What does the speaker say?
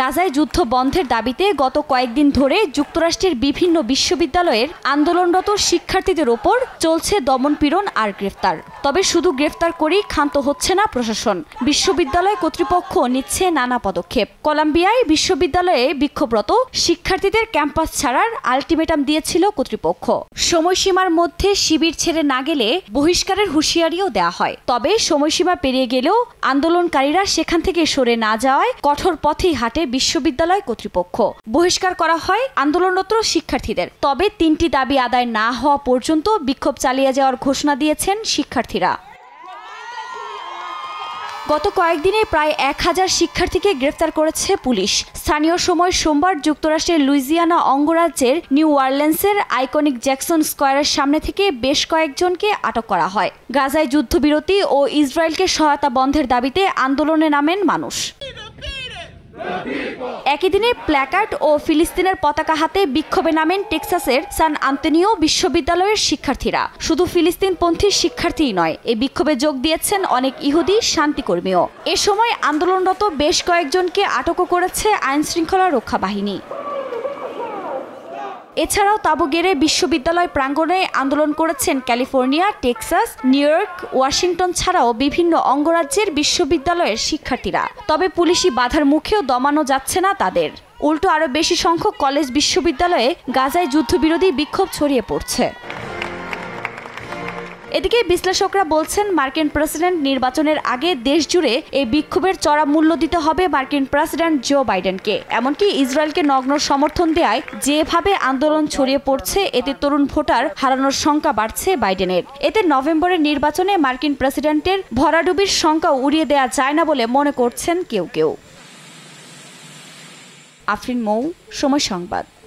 গাজায় যুদ্ধ বন্ধের দাবিতে গত কয়েকদিন ধরে যুক্তরাষ্ট্রের বিভিন্ন বিশ্ববিদ্যালয়ের আন্দোলনরত শিক্ষার্থীদের ওপর চলছে দমনপীড়ন আর গ্রেফতার তবে শুধু গ্রেফতার করেই ক্ষান্ত হচ্ছে না প্রশাসন বিশ্ববিদ্যালয় কর্তৃপক্ষ নিচ্ছে নানা পদক্ষেপ কলাম্বিয়ায় বিশ্ববিদ্যালয়ে বিক্ষোভরত শিক্ষার্থীদের ক্যাম্পাস ছাড়ার আলটিমেটাম দিয়েছিল কর্তৃপক্ষ সময়সীমার মধ্যে শিবির ছেড়ে না গেলে বহিষ্কারের হুঁশিয়ারিও দেয়া হয় তবে সময়সীমা পেরিয়ে গেলেও আন্দোলনকারীরা সেখান থেকে সরে না যাওয়ায় কঠোর পথেই হাঁটে কাটে বিশ্ববিদ্যালয় কর্তৃপক্ষ বহিষ্কার করা হয় আন্দোলনরত শিক্ষার্থীদের তবে তিনটি দাবি আদায় না হওয়া পর্যন্ত বিক্ষোভ চালিয়ে যাওয়ার ঘোষণা দিয়েছেন শিক্ষার্থীরা গত কয়েকদিনে প্রায় এক হাজার শিক্ষার্থীকে গ্রেফতার করেছে পুলিশ স্থানীয় সময় সোমবার যুক্তরাষ্ট্রের লুইজিয়ানা অঙ্গরাজ্যের নিউ ওয়ার্লেন্সের আইকনিক জ্যাকসন স্কোয়ারের সামনে থেকে বেশ কয়েকজনকে আটক করা হয় গাজায় যুদ্ধবিরতি ও ইসরায়েলকে সহায়তা বন্ধের দাবিতে আন্দোলনে নামেন মানুষ একই দিনে প্ল্যাকার্ড ও ফিলিস্তিনের পতাকা হাতে বিক্ষোভে নামেন টেক্সাসের সান আন্তনিও বিশ্ববিদ্যালয়ের শিক্ষার্থীরা শুধু ফিলিস্তিনপন্থী শিক্ষার্থীই নয় এই বিক্ষোভে যোগ দিয়েছেন অনেক ইহুদি শান্তিকর্মীও এ সময় আন্দোলনরত বেশ কয়েকজনকে আটকও করেছে আইনশৃঙ্খলা রক্ষা বাহিনী এছাড়াও তাবু গেড়ে বিশ্ববিদ্যালয় প্রাঙ্গণে আন্দোলন করেছেন California Texas New York Washington ছাড়াও বিভিন্ন অঙ্গরাজ্যের বিশ্ববিদ্যালয়ের শিক্ষার্থীরা তবে পুলিশি বাধার মুখেও দমানো যাচ্ছে না তাদের উল্টো আরও বেশি সংখ্যক কলেজ বিশ্ববিদ্যালয়ে গাজায় যুদ্ধবিরোধী বিক্ষোভ ছড়িয়ে পড়ছে এদিকে বিশ্লেষকরা বলছেন মার্কিন প্রেসিডেন্ট নির্বাচনের আগে দেশ জুড়ে এই বিক্ষোভের চড়া মূল্য দিতে হবে মার্কিন প্রেসিডেন্ট জো বাইডেনকে এমনকি ইসরায়েলকে নগ্ন সমর্থন দেয় যেভাবে আন্দোলন ছড়িয়ে পড়ছে এতে তরুণ ভোটার হারানোর সংখ্যা বাড়ছে বাইডেনের এতে নভেম্বরের নির্বাচনে মার্কিন প্রেসিডেন্টের ভরাডুবির সংখ্যা উড়িয়ে দেয়া যায় না বলে মনে করছেন কেউ কেউ আফরিন মৌ সময় সংবাদ